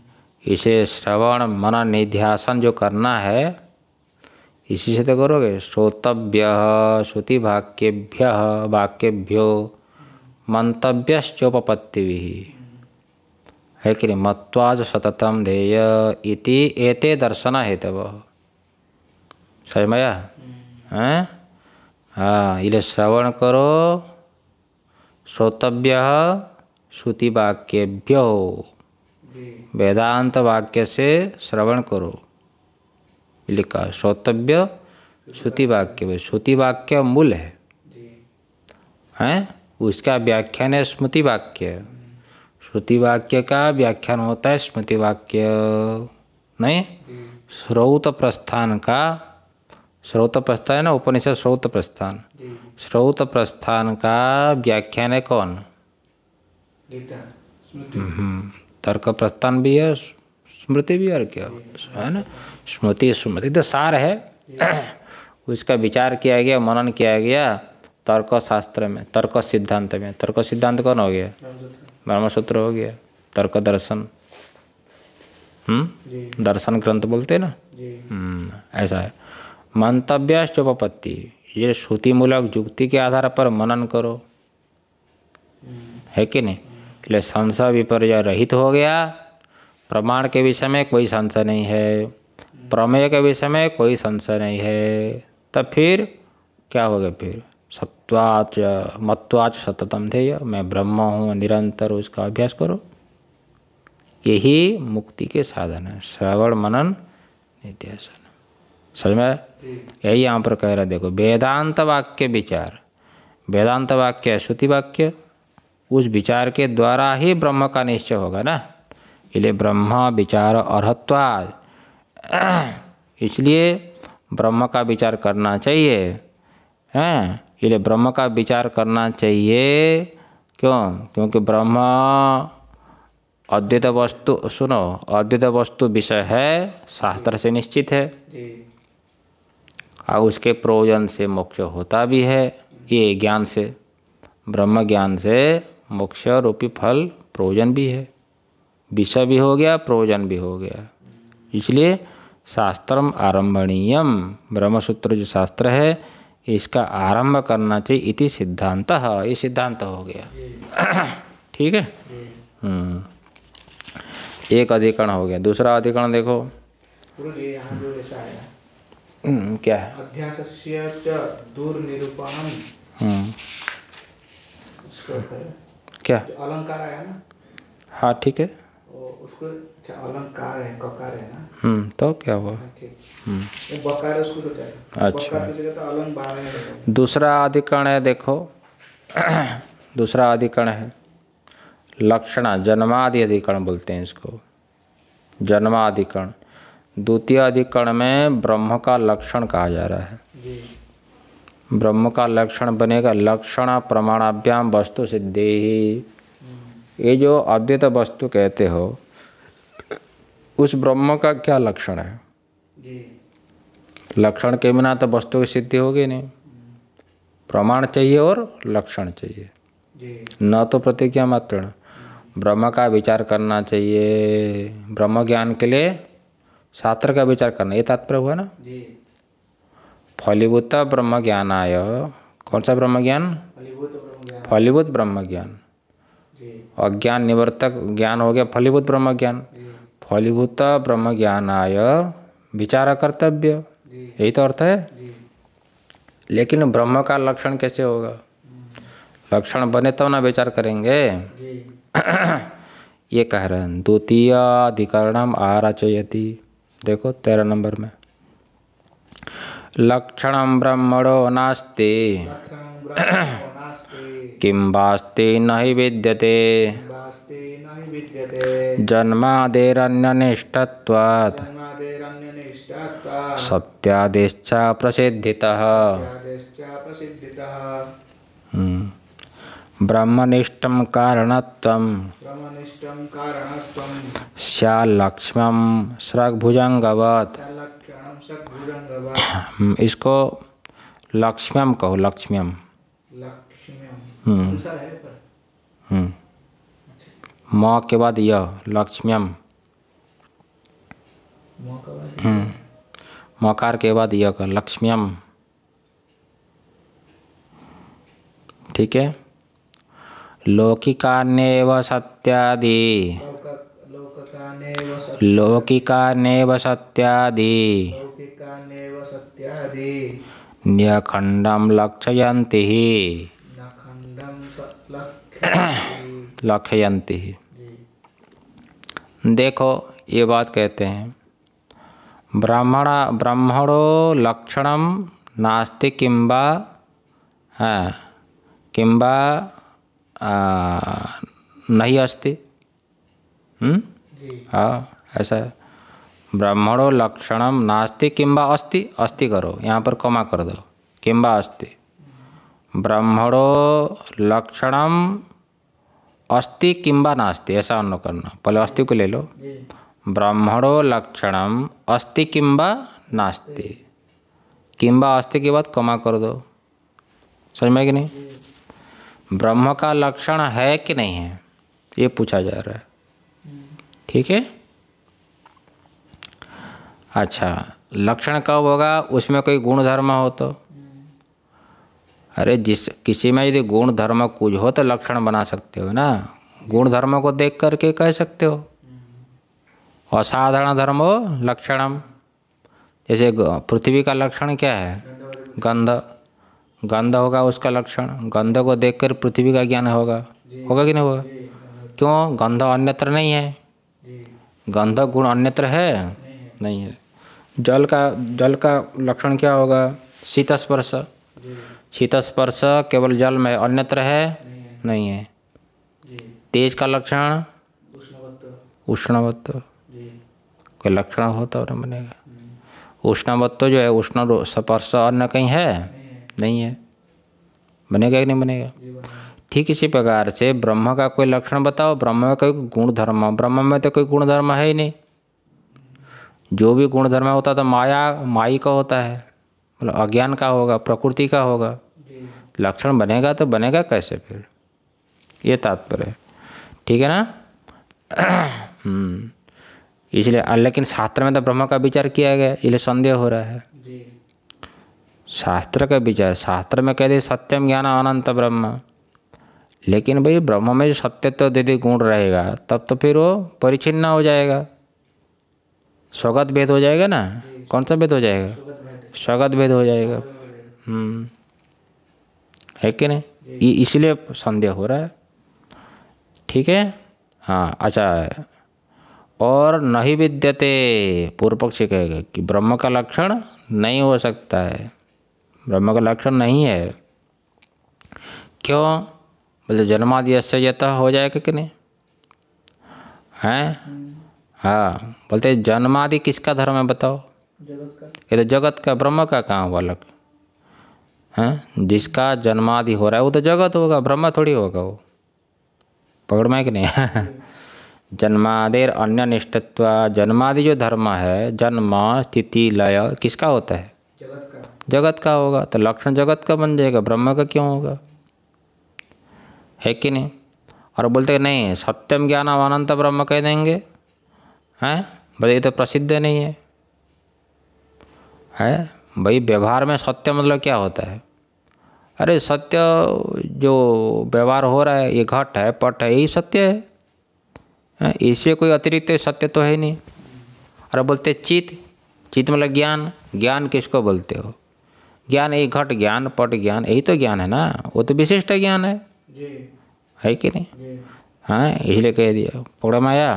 Speaker 1: इसे श्रवण मनन निध्यासन जो करना है इसी से तो करोगे श्रोतव्य श्रुति वाक्यभ्य वाक्यभ्यो मंतव्यश्चोपत्ति है कि मत्वाज सततम ध्येय इति एते दर्शन हेतव समया हम्म। हैं हाँ इले श्रवण करो श्रोतव्य वाक्यभ्यो वेदांत वाक्य से श्रवण करो लिखा श्रोतव्य श्रुति वाक्य में श्रुति वाक्य मूल है हैं उसका व्याख्यान है स्मृति वाक्य श्रुति वाक्य का व्याख्यान होता है स्मृति वाक्य नहीं स्रोत प्रस्थान का स्रोत प्रस्थान है ना उपनिषद स्रोत प्रस्थान स्रोत प्रस्थान का व्याख्यान है कौन तर्क प्रस्थान भी है स्मृति भी और क्या है ना स्मृति स्मृति तो सार है उसका विचार किया गया मनन किया गया तर्क शास्त्र में तर्क सिद्धांत में तर्क सिद्धांत कौन हो गया ब्रह्मसूत्र हो गया तर्क दर्शन हम्म दर्शन ग्रंथ बोलते ना हम्म, ऐसा है मंतव्य चौपत्ति ये श्रुतिमूलक युक्ति के आधार पर मनन करो हम्म। है कि नहीं इसलिए संशय विपर्य रहित हो गया प्रमाण के विषय में कोई संशय नहीं है प्रमेय के विषय में कोई संशय नहीं है तब फिर क्या हो गया फिर सत्वाच मत्वाच सततम ध्येय मैं ब्रह्म हूँ निरंतर उसका अभ्यास करो यही मुक्ति के साधन है श्रवण मनन निध्यासन समझ में यही यहाँ पर कह रहा देखो वेदांत वाक्य विचार वेदांत वाक्य श्रुति वाक्य उस विचार के द्वारा ही ब्रह्म का निश्चय होगा ना इसलिए ब्रह्म विचार अर्हत्वा इसलिए ब्रह्म का विचार करना चाहिए हैं इसलिए ब्रह्म का विचार करना चाहिए क्यों क्योंकि ब्रह्म अद्वैत वस्तु सुनो अद्वैत वस्तु विषय है शास्त्र से निश्चित है और उसके प्रयोजन से मोक्ष होता भी है ये ज्ञान से ब्रह्म ज्ञान से मोक्षारूपी फल प्रयोजन भी है विषय भी हो गया प्रयोजन भी हो गया इसलिए शास्त्रम आरंभणीयम ब्रह्मसूत्र जो शास्त्र है इसका आरंभ करना चाहिए इति सिद्धांत ये सिद्धांत हो गया ठीक है हम्म। एक अधिकरण हो गया दूसरा अधिकरण देखो हम्म, क्या है अध्यास दूर निरूपण हम्म। क्या अलंकार ना हाँ ठीक है उसको अलंकार है ककार है ना हम्म, तो क्या हुआ हाँ, हम्म। बकार उसको अच्छा तो दूसरा अधिकरण है देखो दूसरा अधिकरण है लक्षण जन्मादि अधिकरण बोलते हैं इसको जन्माधिकरण द्वितीय अधिकरण में ब्रह्म का लक्षण कहा जा रहा है ब्रह्म का लक्षण बनेगा लक्षण प्रमाणाभ्याम वस्तु सिद्धि ही ये जो अद्वैत वस्तु कहते हो उस ब्रह्म का क्या लक्षण है लक्षण के बिना तो वस्तु की सिद्धि होगी नहीं प्रमाण चाहिए और लक्षण चाहिए न तो प्रतिज्ञा मात्र ब्रह्म का विचार करना चाहिए ब्रह्म ज्ञान के लिए शास्त्र का विचार करना ये तात्पर्य हुआ ना फलीभूत ब्रह्म ज्ञान आय कौन सा ब्रह्म ज्ञान फलीभूत ब्रह्म ज्ञान अज्ञान निवर्तक ज्ञान हो गया फलीभूत ब्रह्म ज्ञान फलीभूत ब्रह्म ज्ञान आय विचार कर्तव्य यही तो अर्थ है लेकिन ब्रह्म का लक्षण कैसे होगा लक्षण बने तो ना विचार करेंगे ये कह रहे हैं द्वितीय अधिकरणम आरचयति देखो तेरह नंबर में लक्षण ब्रह्मणो नास्ति किं वास्ते न हि विद्यते जन्मादेरन्यनिष्ठत्वात् सत्यादेश्च प्रसिद्धितः हम्म। ब्रह्मनिष्ठं कारणत्वं स्याल्लक्ष्म्यं स्रग्भुजङ्गवत् इसको लक्ष्म्यम कहो लक्ष्म्यम म हम्म। हम्म। अच्छा। के बाद यह लक्ष्म्यम हम्म। मकार के बाद यह का लक्ष्म्यम ठीक है लौकिकानेव सत्यादि लौकिकानेव सत्यादि न्यखंडम लक्ष्य लक्षयंती देखो ये बात कहते हैं ब्राह्मण ब्राह्मणो लक्षणम नास्ति किंबा किंबा नहीं अस्ति हम्म? हाँ ऐसा है ब्राह्मणो लक्षणम नास्ति किंबा अस्ति अस्ति करो यहाँ पर कमा कर दो किंबा अस्ति ब्राह्मणो लक्षणम अस्ति किम्बा नास्ति ऐसा अनु करना पहले अस्ति को ले लो ब्राह्मणो लक्षणम अस्ति किम्बा नास्ति किम्बा अस्ति के बाद कमा कर दो समझ में कि नहीं ब्रह्म का लक्षण है कि नहीं है ये पूछा जा रहा है ठीक है अच्छा लक्षण कब होगा उसमें कोई गुण धर्म हो तो अरे जिस किसी में यदि गुण धर्म कुछ हो तो लक्षण बना सकते हो ना गुण धर्म को देख करके कह सकते हो असाधारण धर्म हो लक्षणम जैसे पृथ्वी का लक्षण क्या है गंध गंध होगा उसका लक्षण गंध को देखकर पृथ्वी का ज्ञान होगा होगा कि नहीं होगा क्यों गंध अन्यत्र नहीं है गंध गुण अन्यत्र है नहीं है जल का जल का लक्षण क्या होगा शीतस्पर्श शीतस्पर्श केवल जल में अन्यत्र है नहीं है तेज का लक्षण उष्णवत्व कोई लक्षण होता तो और बनेगा उष्णवत्व जो है उष्ण स्पर्श अन्य कहीं है नहीं है बनेगा कि नहीं बनेगा ठीक इसी प्रकार से ब्रह्म का कोई लक्षण बताओ ब्रह्म में कोई गुण धर्म ब्रह्म में तो कोई गुण धर्म है ही नहीं जो भी गुण धर्म होता तो माया माई का होता है मतलब अज्ञान का होगा प्रकृति का होगा लक्षण बनेगा तो बनेगा कैसे फिर ये तात्पर्य ठीक है ना हम्म। इसलिए लेकिन शास्त्र में तो ब्रह्म का विचार किया गया इसलिए संदेह हो रहा है शास्त्र का विचार शास्त्र में कह दे सत्यम ज्ञान अनंत ब्रह्म लेकिन भाई ब्रह्म में जो सत्य तो दे गुण रहेगा तब तो फिर वो परिचिन्न हो जाएगा स्वागत भेद हो जाएगा ना कौन सा भेद हो जाएगा स्वागत भेद हो जाएगा हम्म। है कि नहीं इसलिए संदेह हो रहा है ठीक है हाँ अच्छा और नहीं विद्यते पूर्व पक्ष कहेगा कि ब्रह्म का लक्षण नहीं हो सकता है ब्रह्म का लक्षण नहीं है क्यों बोले मतलब जन्मादि से यथा हो जाएगा कि नहीं हैं हाँ बोलते जन्मादि किसका धर्म है बताओ ये तो जगत का ब्रह्म का कहाँ हुआ अलग है हाँ, जिसका जन्मादि हो रहा है वो तो जगत होगा ब्रह्म थोड़ी होगा वो पकड़ में कि नहीं जन्मादेर अन्य निष्ठत्व जन्मादि जो धर्म है जन्म स्थिति लय किसका होता है जगत का जगत का होगा तो लक्षण जगत का बन जाएगा ब्रह्म का क्यों होगा है कि नहीं और बोलते नहीं सत्यम ज्ञान अनंत ब्रह्म कह देंगे हैं ये तो प्रसिद्ध नहीं है है भाई व्यवहार में सत्य मतलब क्या होता है अरे सत्य जो व्यवहार हो रहा है ये घट है पट है यही सत्य है, इससे कोई अतिरिक्त तो सत्य तो है नहीं अरे बोलते चित चित मतलब ज्ञान ज्ञान किसको बोलते हो ज्ञान ये घट ज्ञान पट ज्ञान यही तो ज्ञान है ना वो तो विशिष्ट ज्ञान है जी। है कि नहीं हाँ इसलिए कह दिया प्रोग्राम माया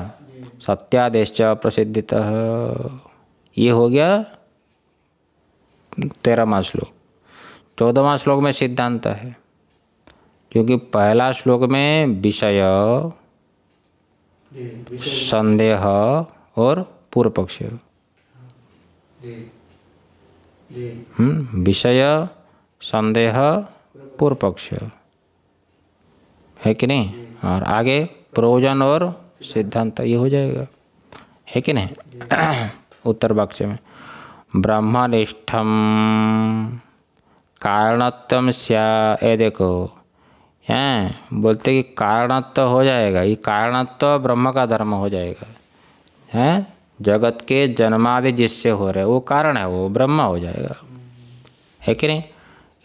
Speaker 1: सत्यादेश प्रसिद्ध ये हो गया तेरहवा श्लोक चौदहवा श्लोक में सिद्धांत है क्योंकि पहला श्लोक में विषय संदेह और पूर्व पक्ष हम्म, विषय संदेह पूर्व पक्ष है कि नहीं और आगे प्रयोजन और सिद्धांत ये हो जाएगा है कि नहीं उत्तर वाक्य में ब्रह्मनिष्ठम कारणत्व स्या ये देखो हैं बोलते कि कारणत्व हो जाएगा ये कारणत्व ब्रह्म का धर्म हो जाएगा हैं जगत के जन्मादि जिससे हो रहे वो कारण है वो ब्रह्म हो जाएगा है कि नहीं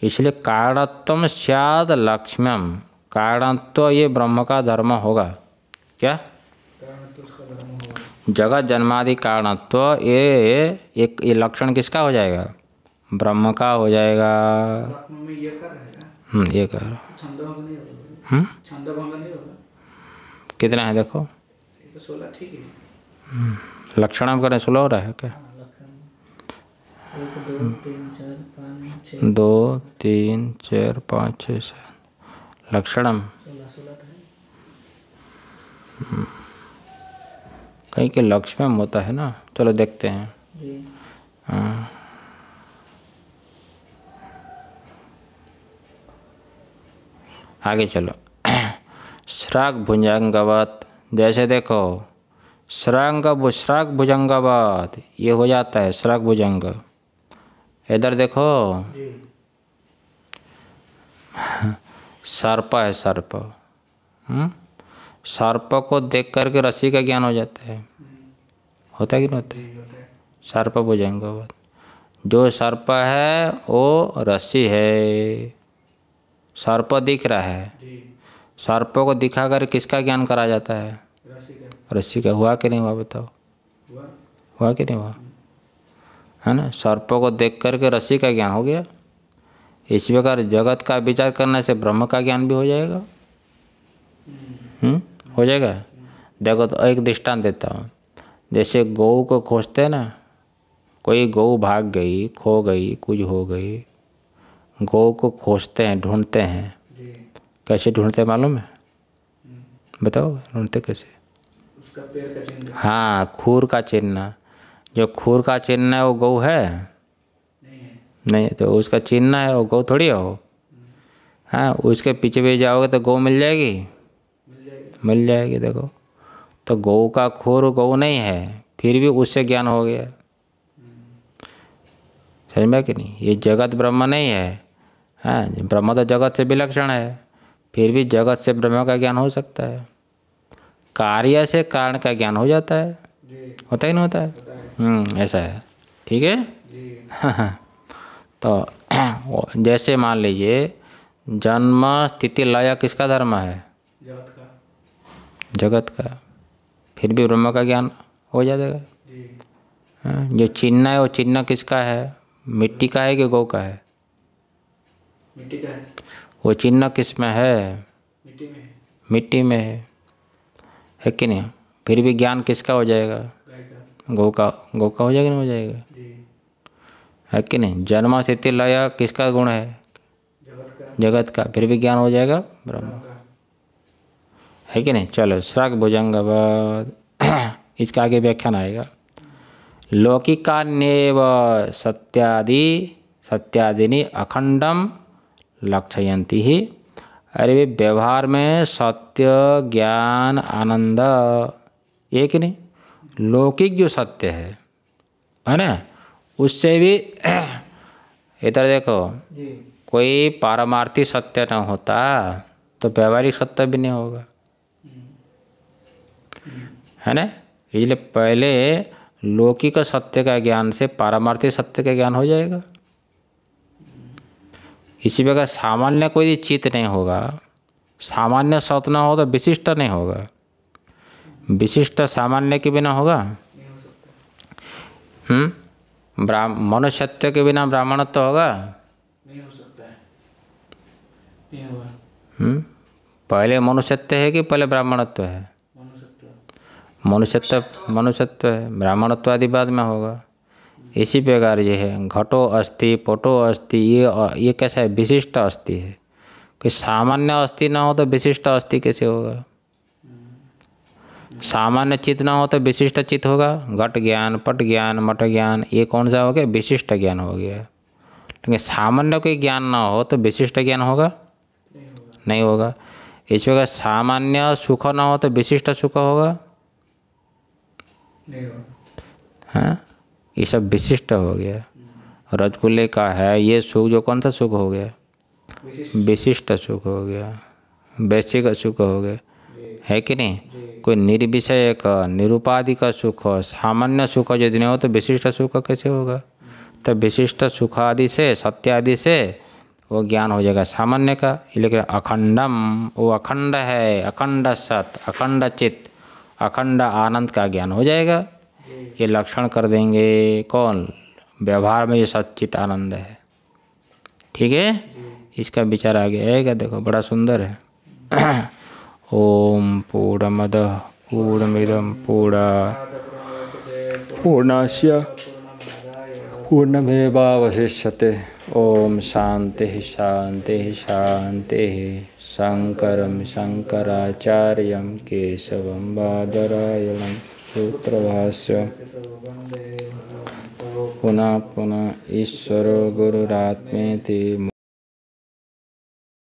Speaker 1: इसलिए कारणत्व स्याद लक्ष्म्यम कारणत्व ये ब्रह्म का धर्म होगा क्या जगत जन्मादि कारणत्व तो ये एक ये लक्षण किसका हो जाएगा ब्रह्म का हो जाएगा हम्म ये कर रहा हम्म? कितना है देखो हम्म, लक्षण हम करें सोलह हो रहा है क्या दो तीन चार पाँच छः सात लक्षणम कहीं के लक्ष्य में होता है ना चलो देखते हैं हाँ। आगे चलो श्राग भुजंगावत जैसे देखो श्रांग श्राग भुजंगावत ये हो जाता है श्राग भुजंग इधर देखो सर्प है सर्प हम्म सर्प को देख करके रस्सी का ज्ञान हो जाता है होता कि नहीं होता है सर्प बुझाएंगे बाद जो सर्प है वो रस्सी है सर्प दिख रहा है सर्प को दिखा कर किसका ज्ञान करा जाता है रस्सी का हुआ कि नहीं हुआ बताओ हुआ कि नहीं हुआ है ना सर्प को देख करके रस्सी का ज्ञान हो गया इस प्रकार जगत का विचार करने से ब्रह्म का ज्ञान भी हो जाएगा हम्म, हम्म? हो जाएगा देखो तो एक दृष्टांत देता हूँ जैसे गऊ को खोजते हैं ना कोई गऊ भाग गई खो गई कुछ हो गई गौ को खोजते हैं ढूंढते हैं कैसे ढूंढते मालूम है बताओ ढूंढते कैसे हाँ खूर का चिन्ह जो खूर का चिन्ह है वो गऊ है नहीं तो उसका चिन्ह है वो गौ थोड़ी हो हम्म। हाँ उसके पीछे भी जाओगे तो गौ मिल जाएगी मिल जाएगी देखो तो गौ का खोर गौ नहीं है फिर भी उससे ज्ञान हो गया समझ में कि नहीं ये जगत ब्रह्म नहीं है हाँ ब्रह्म तो जगत से विलक्षण है फिर भी जगत से ब्रह्म का ज्ञान हो सकता है कार्य से कारण का ज्ञान हो जाता है होता ही नहीं होता है हम्म, ऐसा है ठीक है तो जैसे मान लीजिए जन्म स्थिति लय किसका धर्म है जगत का फिर भी ब्रह्म का ज्ञान हो जाएगा हाँ, जो चिन्ह है वो चिन्ह किसका है मिट्टी का है कि गौ का है मिट्टी का है वो चिन्ह किस में है मिट्टी में है है कि नहीं फिर भी ज्ञान किसका हो जाएगा गौ का गौ का हो जाएगा नहीं हो जाएगा है कि नहीं जन्मा स्थिति लय किसका गुण है जगत का फिर भी ज्ञान हो जाएगा ब्रह्म है कि नहीं चलो श्रग भुजंग इसका आगे व्याख्यान आएगा लौकिका व सत्यादि सत्यादिनी अखंडम लक्षयंती ही अरे वे व्यवहार में सत्य ज्ञान आनंद ये कि नहीं लौकिक जो सत्य है है ना उससे भी इधर देखो कोई पारमार्थी सत्य न होता तो व्यवहारिक सत्य भी नहीं होगा है ना इसलिए पहले लौकिक सत्य का ज्ञान से पारमार्थिक सत्य का ज्ञान हो जाएगा इसी प्रकार सामान्य कोई चित्त नहीं होगा सामान्य सत न हो तो विशिष्ट नहीं होगा विशिष्ट सामान्य के बिना होगा हम्म मनुष्यत्व के बिना ब्राह्मणत्व होगा नहीं हो सकता है नहीं होगा हम्म पहले मनुष्यत्व है कि पहले ब्राह्मणत्व है मनुष्यत्व मनुष्यत्व है ब्राह्मणत्व आदि बाद में होगा इसी प्रकार ये है घटो अस्थि पटो अस्थि ये ये कैसा है विशिष्ट अस्थि है कोई सामान्य अस्थि ना हो तो विशिष्ट अस्थि कैसे होगा सामान्य चित्त ना हो तो विशिष्ट चित्त होगा घट ज्ञान पट ज्ञान मट ज्ञान ये कौन सा हो गया विशिष्ट ज्ञान हो गया लेकिन सामान्य कोई ज्ञान ना हो तो विशिष्ट ज्ञान होगा नहीं होगा इस प्रकार सामान्य सुख ना हो तो विशिष्ट सुख होगा हाँ ये सब विशिष्ट हो गया रजकुल्ले का है ये सुख जो कौन सा सुख हो गया विशिष्ट सुख हो गया वैश्य सुख हो गया है कि नहीं कोई निर्विषय का निरुपाधि का सुख सामान्य सुख यदि नहीं हो तो विशिष्ट सुख कैसे होगा तो विशिष्ट सुख आदि से सत्य आदि से वो ज्ञान हो जाएगा सामान्य का लेकिन अखंडम वो अखंड है अखंड सत अखंड चित्त अखंड आनंद का ज्ञान हो जाएगा ये लक्षण कर देंगे कौन व्यवहार में ये सच्चित आनंद है ठीक है इसका विचार आगे आएगा देखो बड़ा सुंदर है ओम पूर्णमद पूर्णमिदम पूरा पूर्णाश्य पूर्णमेवावशिष्यते ओम शांति शांति शांति शंकरचार्य केशव केशवं सूत्र सूत्रभाष्य पुनः पुनः ईश्वर गुरुरात्मे